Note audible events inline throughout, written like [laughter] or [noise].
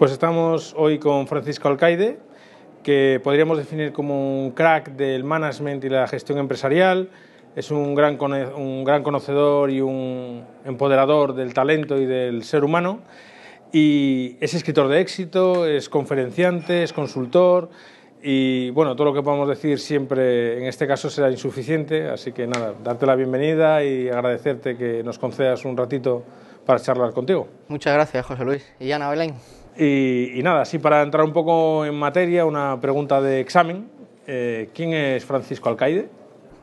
Pues estamos hoy con Francisco Alcaide, que podríamos definir como un crack del management y la gestión empresarial. Es un gran, conocedor y un empoderador del talento y del ser humano. Y es escritor de éxito, es conferenciante, es consultor y bueno, todo lo que podamos decir siempre en este caso será insuficiente, así que nada, darte la bienvenida y agradecerte que nos concedas un ratito para charlar contigo. Muchas gracias, José Luis. Y Ana Belén. Y, nada, así para entrar un poco en materia, una pregunta de examen. Eh, ¿Quién es Francisco Alcaide?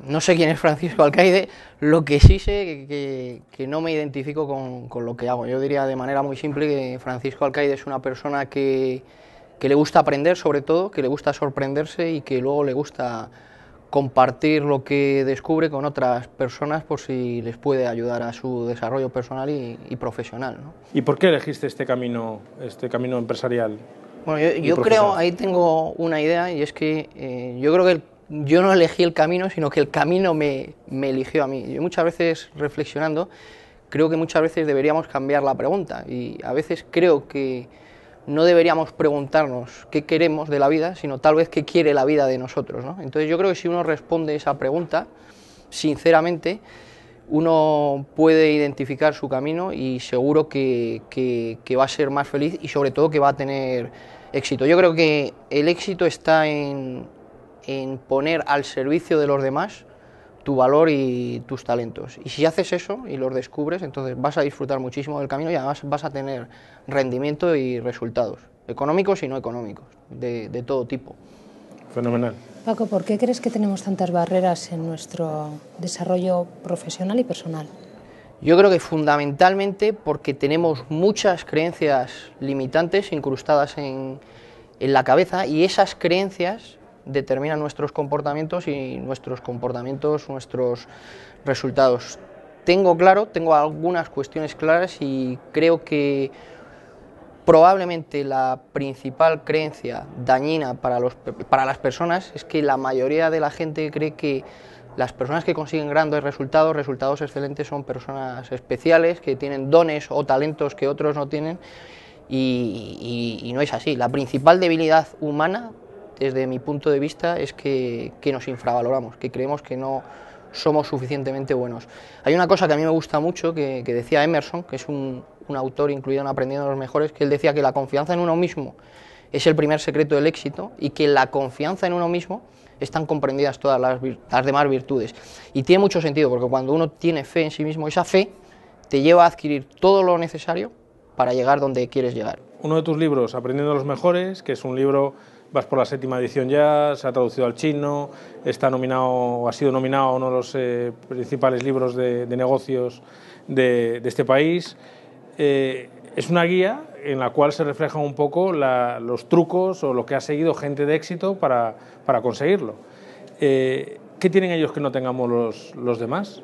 No sé quién es Francisco Alcaide, lo que sí sé que, que, no me identifico con, lo que hago. Yo diría de manera muy simple que Francisco Alcaide es una persona que le gusta aprender sobre todo, que le gusta sorprenderse y que luego le gusta compartir lo que descubre con otras personas por si les puede ayudar a su desarrollo personal y, profesional. ¿Y por qué elegiste este camino, este camino empresarial? Bueno, yo, creo, ahí tengo una idea y es que eh, yo creo que yo no elegí el camino, sino que el camino me, me eligió a mí. Yo muchas veces reflexionando, creo que muchas veces deberíamos cambiar la pregunta y a veces creo que no deberíamos preguntarnos qué queremos de la vida, sino tal vez qué quiere la vida de nosotros. Entonces yo creo que si uno responde esa pregunta, sinceramente, uno puede identificar su camino y seguro que, va a ser más feliz y sobre todo que va a tener éxito. Yo creo que el éxito está en poner al servicio de los demás tu valor y tus talentos. Y si haces eso y los descubres, entonces vas a disfrutar muchísimo del camino y además vas a tener rendimiento y resultados, económicos y no económicos, de, todo tipo. Fenomenal. Paco, ¿por qué crees que tenemos tantas barreras en nuestro desarrollo profesional y personal? Yo creo que fundamentalmente porque tenemos muchas creencias limitantes incrustadas en, en la cabeza y esas creencias determina nuestros comportamientos y nuestros comportamientos, nuestros resultados. Tengo claro, tengo algunas cuestiones claras y creo que probablemente la principal creencia dañina para, los, para las personas es que la mayoría de la gente cree que las personas que consiguen grandes resultados, resultados excelentes, son personas especiales, que tienen dones o talentos que otros no tienen y no es así. La principal debilidad humana desde mi punto de vista, es que, nos infravaloramos, que creemos que no somos suficientemente buenos. Hay una cosa que a mí me gusta mucho, que, decía Emerson, que es un, autor incluido en Aprendiendo los Mejores, que él decía que la confianza en uno mismo es el primer secreto del éxito y que la confianza en uno mismo están comprendidas todas las, las, demás virtudes. Y tiene mucho sentido, porque cuando uno tiene fe en sí mismo, esa fe te lleva a adquirir todo lo necesario para llegar donde quieres llegar. Uno de tus libros, Aprendiendo los Mejores, que es un libro vas por la séptima edición ya, se ha traducido al chino, está nominado, ha sido nominado uno de los eh, principales libros de, negocios de, este país. Eh, es una guía en la cual se reflejan un poco los trucos o lo que ha seguido gente de éxito para, conseguirlo. Eh, ¿Qué tienen ellos que no tengamos los, los demás?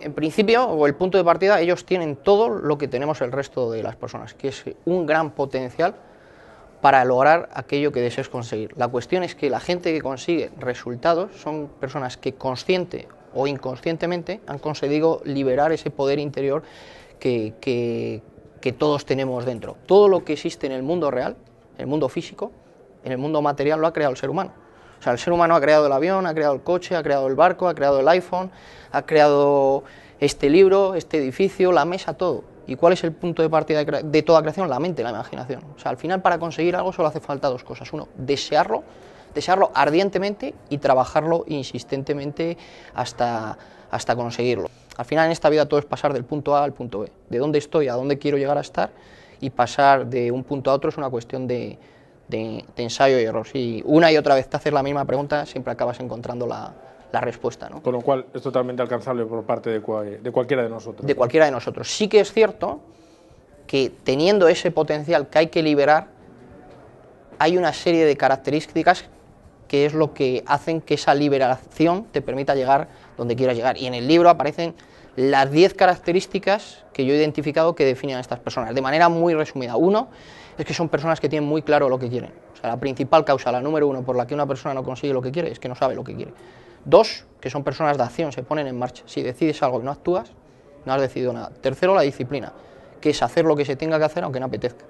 en principio, o el punto de partida, ellos tienen todo lo que tenemos el resto de las personas, que es un gran potencial para lograr aquello que deseas conseguir. La cuestión es que la gente que consigue resultados son personas que consciente o inconscientemente han conseguido liberar ese poder interior que, que todos tenemos dentro. Todo lo que existe en el mundo real, en el mundo físico, en el mundo material, lo ha creado el ser humano. O sea, el ser humano ha creado el avión, ha creado el coche, ha creado el barco, ha creado el iPhone, ha creado este libro, este edificio, la mesa, todo ¿Y cuál es el punto de partida de, toda creación? La mente, la imaginación. sea, al final para conseguir algo solo hace falta dos cosas. Uno, desearlo, desearlo ardientemente y trabajarlo insistentemente hasta, hasta conseguirlo. Al final en esta vida todo es pasar del punto A al punto B. De dónde estoy a dónde quiero llegar a estar y pasar de un punto a otro es una cuestión de, de ensayo y error. Si una y otra vez te haces la misma pregunta, siempre acabas encontrando la, la respuesta. ¿no? Con lo cual es totalmente alcanzable por parte de, cualquiera de nosotros. De cualquiera de nosotros. Sí que es cierto que teniendo ese potencial que hay que liberar, hay una serie de características que es lo que hacen que esa liberación te permita llegar donde quieras llegar. Y en el libro aparecen las 10 características que yo he identificado que definen a estas personas, de manera muy resumida. Uno es que son personas que tienen muy claro lo que quieren. O sea, la principal causa, la número uno por la que una persona no consigue lo que quiere, es que no sabe lo que quiere. Dos, que son personas de acción, se ponen en marcha. Si decides algo y no actúas, no has decidido nada. Tercero, la disciplina, que es hacer lo que se tenga que hacer aunque no apetezca.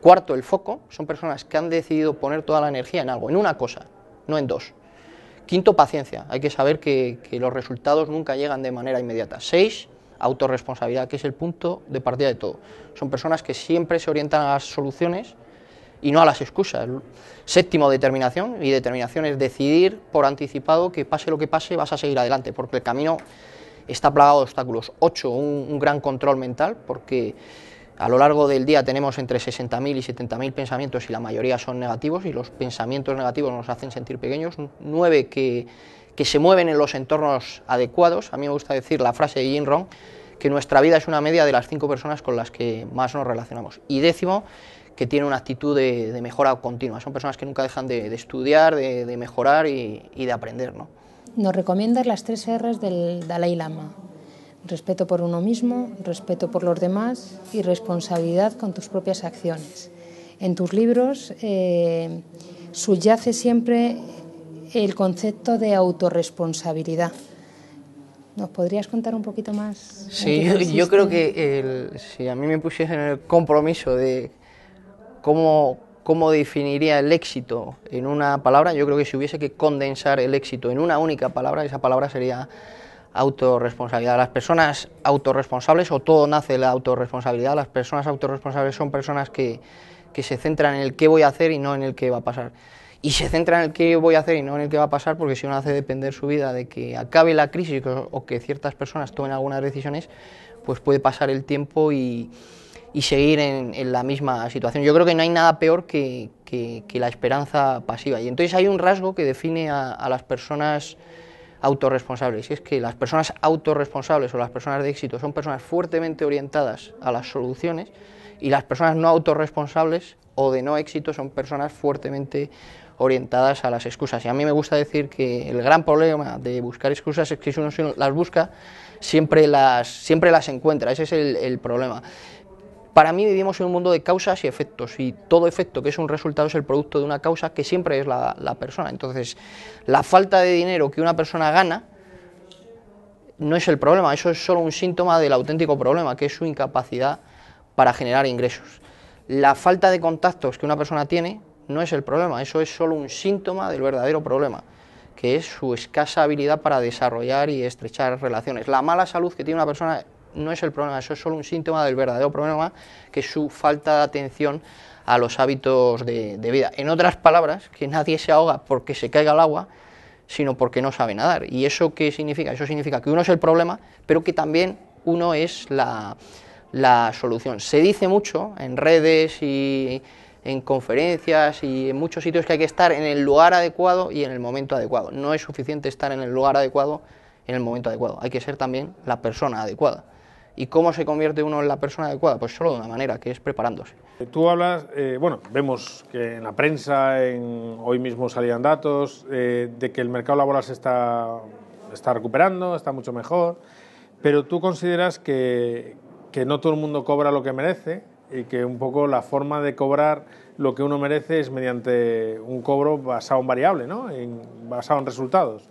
Cuarto, el foco, son personas que han decidido poner toda la energía en algo, en una cosa, no en dos. Quinto, paciencia, hay que saber que, los resultados nunca llegan de manera inmediata. Seis, autorresponsabilidad, que es el punto de partida de todo. Son personas que siempre se orientan a las soluciones y no a las excusas. Séptimo, determinación, y determinación es decidir por anticipado que pase lo que pase vas a seguir adelante, porque el camino está plagado de obstáculos. Ocho, un, gran control mental, porque a lo largo del día tenemos entre 60.000 y 70.000 pensamientos y la mayoría son negativos y los pensamientos negativos nos hacen sentir pequeños. Nueve, que, que se mueven en los entornos adecuados. A mí me gusta decir la frase de Jim Rohn, que nuestra vida es una media de las cinco personas con las que más nos relacionamos. Y décimo, que tiene una actitud de, mejora continua. Son personas que nunca dejan de, estudiar, de, mejorar y, de aprender. ¿no? Nos recomiendas las tres R's del Dalai Lama. Respeto por uno mismo, respeto por los demás y responsabilidad con tus propias acciones. En tus libros eh, subyace siempre el concepto de autorresponsabilidad. ¿Nos podrías contar un poquito más? Sí, yo, creo que si a mí me pusiesen el compromiso de ¿Cómo, ¿Cómo definiría el éxito en una palabra? Yo creo que si hubiese que condensar el éxito en una única palabra, esa palabra sería autorresponsabilidad. Las personas autorresponsables, o todo nace de la autorresponsabilidad, las personas autorresponsables son personas que, que se centran en el qué voy a hacer y no en el qué va a pasar. Y se centran en el qué voy a hacer y no en el qué va a pasar, porque si uno hace depender su vida de que acabe la crisis o que ciertas personas tomen algunas decisiones, pues puede pasar el tiempo y, y seguir en, la misma situación. Yo creo que no hay nada peor que, la esperanza pasiva. Y entonces hay un rasgo que define a, las personas autorresponsables, y es que las personas autorresponsables o las personas de éxito son personas fuertemente orientadas a las soluciones y las personas no autorresponsables o de no éxito son personas fuertemente orientadas a las excusas. Y a mí me gusta decir que el gran problema de buscar excusas es que si uno las busca, siempre las, siempre las encuentra. Ese es el problema. Para mí vivimos en un mundo de causas y efectos y todo efecto que es un resultado es el producto de una causa que siempre es la, la persona. Entonces, la falta de dinero que una persona gana no es el problema, eso es solo un síntoma del auténtico problema, que es su incapacidad para generar ingresos. La falta de contactos que una persona tiene no es el problema, eso es solo un síntoma del verdadero problema, que es su escasa habilidad para desarrollar y estrechar relaciones. La mala salud que tiene una persona no es el problema, eso es solo un síntoma del verdadero problema, que es su falta de atención a los hábitos de, vida. En otras palabras, que nadie se ahoga porque se caiga al agua, sino porque no sabe nadar. ¿Y eso qué significa? Eso significa que uno es el problema, pero que también uno es la, la solución. Se dice mucho en redes y en conferencias y en muchos sitios que hay que estar en el lugar adecuado y en el momento adecuado. No es suficiente estar en el lugar adecuado en el momento adecuado, hay que ser también la persona adecuada. ¿Y cómo se convierte uno en la persona adecuada? Pues solo de una manera, que es preparándose. Tú hablas, eh, bueno, vemos que en la prensa, hoy mismo salían datos eh, de que el mercado laboral se está, recuperando, está mucho mejor, pero tú consideras que, que no todo el mundo cobra lo que merece y que un poco la forma de cobrar lo que uno merece es mediante un cobro basado en variable, basado en resultados.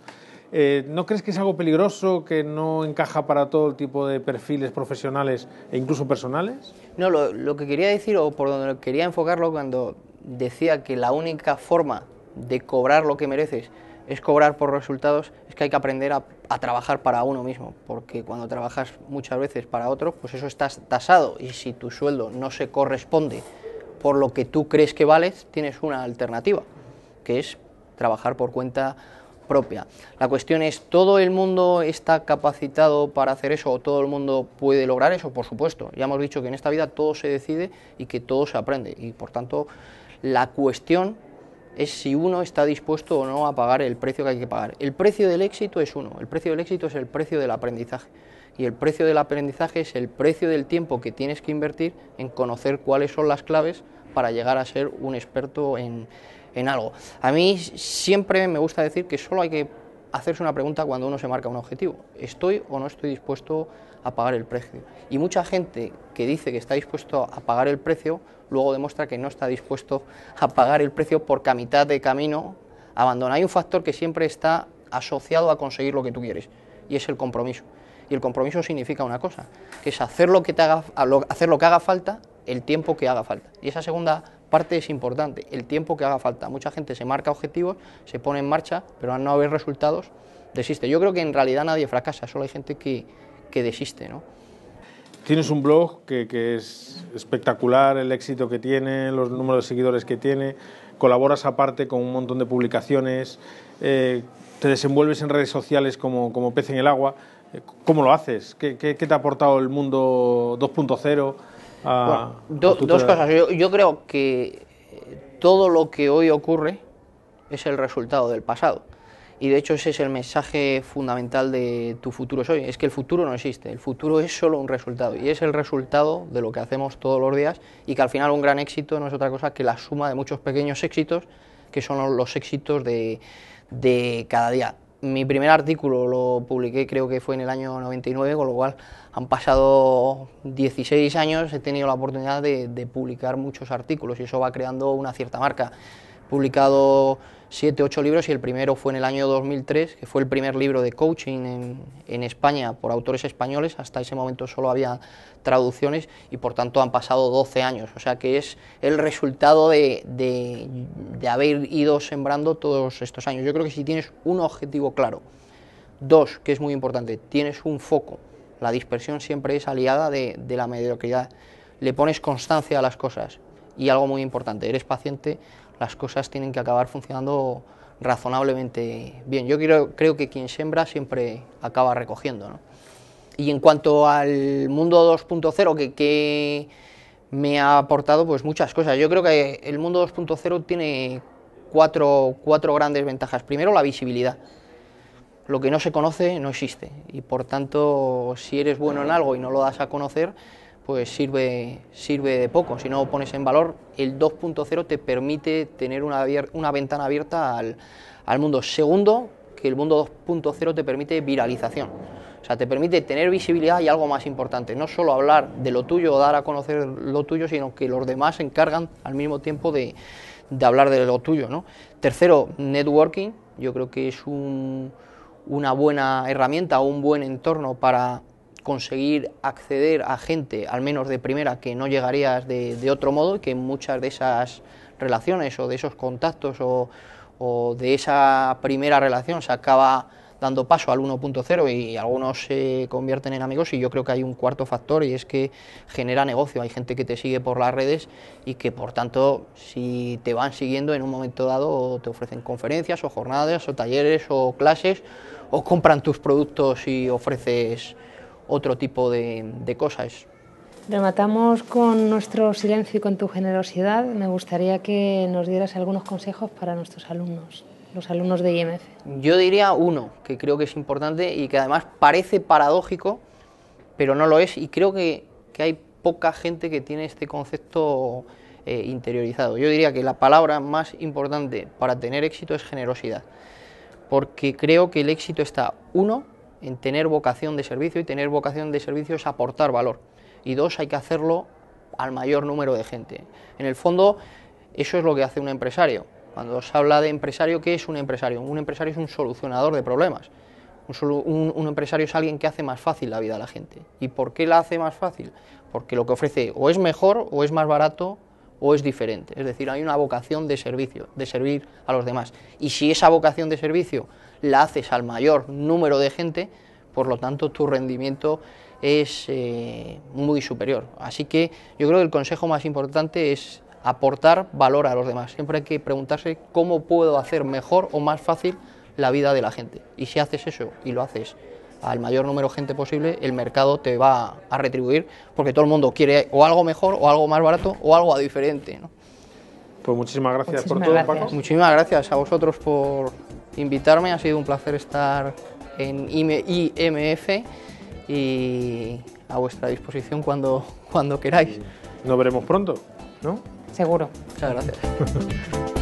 Eh, ¿No crees que es algo peligroso, que no encaja para todo tipo de perfiles profesionales e incluso personales? No, lo, que quería decir o por donde quería enfocarlo cuando decía que la única forma de cobrar lo que mereces es cobrar por resultados, es que hay que aprender a, a, trabajar para uno mismo, porque cuando trabajas muchas veces para otro, pues eso estás tasado y si tu sueldo no se corresponde por lo que tú crees que vales, tienes una alternativa, que es trabajar por cuenta propia. La cuestión es, ¿todo el mundo está capacitado para hacer eso o todo el mundo puede lograr eso? Por supuesto, ya hemos dicho que en esta vida todo se decide y que todo se aprende y por tanto la cuestión es si uno está dispuesto o no a pagar el precio que hay que pagar. El precio del éxito es uno, el precio del éxito es el precio del aprendizaje y el precio del aprendizaje es el precio del tiempo que tienes que invertir en conocer cuáles son las claves para llegar a ser un experto en en algo. A mí siempre me gusta decir que solo hay que hacerse una pregunta cuando uno se marca un objetivo. ¿Estoy o no estoy dispuesto a pagar el precio? Y mucha gente que dice que está dispuesto a pagar el precio, luego demuestra que no está dispuesto a pagar el precio porque a mitad de camino abandona. Hay un factor que siempre está asociado a conseguir lo que tú quieres y es el compromiso. Y el compromiso significa una cosa, que es hacer lo que, te haga, hacer lo que haga falta el tiempo que haga falta. Y esa segunda parte es importante, el tiempo que haga falta. Mucha gente se marca objetivos, se pone en marcha, pero al no haber resultados, desiste. Yo creo que en realidad nadie fracasa, solo hay gente que, que desiste. ¿no? Tienes un blog que, es espectacular, el éxito que tiene, los números de seguidores que tiene, colaboras aparte con un montón de publicaciones, eh, te desenvuelves en redes sociales como, como pez en el agua. Eh, ¿Cómo lo haces? ¿Qué, qué te ha aportado el mundo 2.0? Ah, dos cosas. Yo, creo que todo lo que hoy ocurre es el resultado del pasado. Y de hecho ese es el mensaje fundamental de tu futuro es Es que el futuro no existe. El futuro es solo un resultado. Y es el resultado de lo que hacemos todos los días. Y que al final un gran éxito no es otra cosa que la suma de muchos pequeños éxitos, que son los éxitos de cada día mi primer artículo lo publiqué creo que fue en el año 99, con lo cual han pasado 16 años, he tenido la oportunidad de, de publicar muchos artículos y eso va creando una cierta marca publicado siete, ocho libros y el primero fue en el año 2003, que fue el primer libro de coaching en, España por autores españoles, hasta ese momento solo había traducciones y por tanto han pasado 12 años, o sea que es el resultado de, de, haber ido sembrando todos estos años. Yo creo que si tienes un objetivo claro, dos, que es muy importante, tienes un foco, la dispersión siempre es aliada de, de la mediocridad, le pones constancia a las cosas y algo muy importante, eres paciente las cosas tienen que acabar funcionando razonablemente bien. Yo creo, que quien siembra siempre acaba recogiendo. Y en cuanto al mundo 2.0, que, que, me ha aportado pues muchas cosas. Yo creo que el mundo 2.0 tiene cuatro, cuatro grandes ventajas. Primero, la visibilidad. Lo que no se conoce no existe. Y por tanto, si eres bueno en algo y no lo das a conocer, pues sirve, sirve de poco. Si no pones en valor, el 2.0 te permite tener una, una ventana abierta al, mundo. Segundo, que el mundo 2.0 te permite viralización. O sea, te permite tener visibilidad y algo más importante, no solo hablar de lo tuyo o dar a conocer lo tuyo, sino que los demás se encargan al mismo tiempo de, de hablar de lo tuyo. ¿no? Tercero, networking. Yo creo que es un, una buena herramienta o un buen entorno para conseguir acceder a gente, al menos de primera, que no llegarías de, otro modo, y que muchas de esas relaciones o de esos contactos o, o de esa primera relación se acaba dando paso al 1.0 y algunos se convierten en amigos y yo creo que hay un cuarto factor y es que genera negocio, hay gente que te sigue por las redes y que por tanto si te van siguiendo en un momento dado te ofrecen conferencias o jornadas o talleres o clases o compran tus productos y ofreces otro tipo de, cosas. Rematamos con nuestro silencio y con tu generosidad. Me gustaría que nos dieras algunos consejos para nuestros alumnos, los alumnos de IMF. Yo diría uno, que creo que es importante y que además parece paradójico, pero no lo es. Y creo que, hay poca gente que tiene este concepto eh, interiorizado. Yo diría que la palabra más importante para tener éxito es generosidad, porque creo que el éxito está, uno, en tener vocación de servicio y tener vocación de servicio es aportar valor. Y dos, hay que hacerlo al mayor número de gente. En el fondo, eso es lo que hace un empresario. Cuando se habla de empresario, ¿qué es un empresario? Un empresario es un solucionador de problemas. Un, empresario es alguien que hace más fácil la vida a la gente. ¿Y por qué la hace más fácil? Porque lo que ofrece o es mejor o es más barato o es diferente. Es decir, hay una vocación de servicio, de servir a los demás. Y si esa vocación de servicio la haces al mayor número de gente, por lo tanto tu rendimiento es eh, muy superior. Así que yo creo que el consejo más importante es aportar valor a los demás. Siempre hay que preguntarse cómo puedo hacer mejor o más fácil la vida de la gente. Y si haces eso y lo haces al mayor número de gente posible, el mercado te va a retribuir porque todo el mundo quiere o algo mejor o algo más barato o algo diferente. ¿no? Pues muchísimas gracias por todo, Paco. Muchísimas gracias a vosotros por invitarme. Ha sido un placer estar en IMF e, y a vuestra disposición cuando, cuando queráis. Nos veremos pronto, ¿no? Seguro. Muchas gracias. [laughs]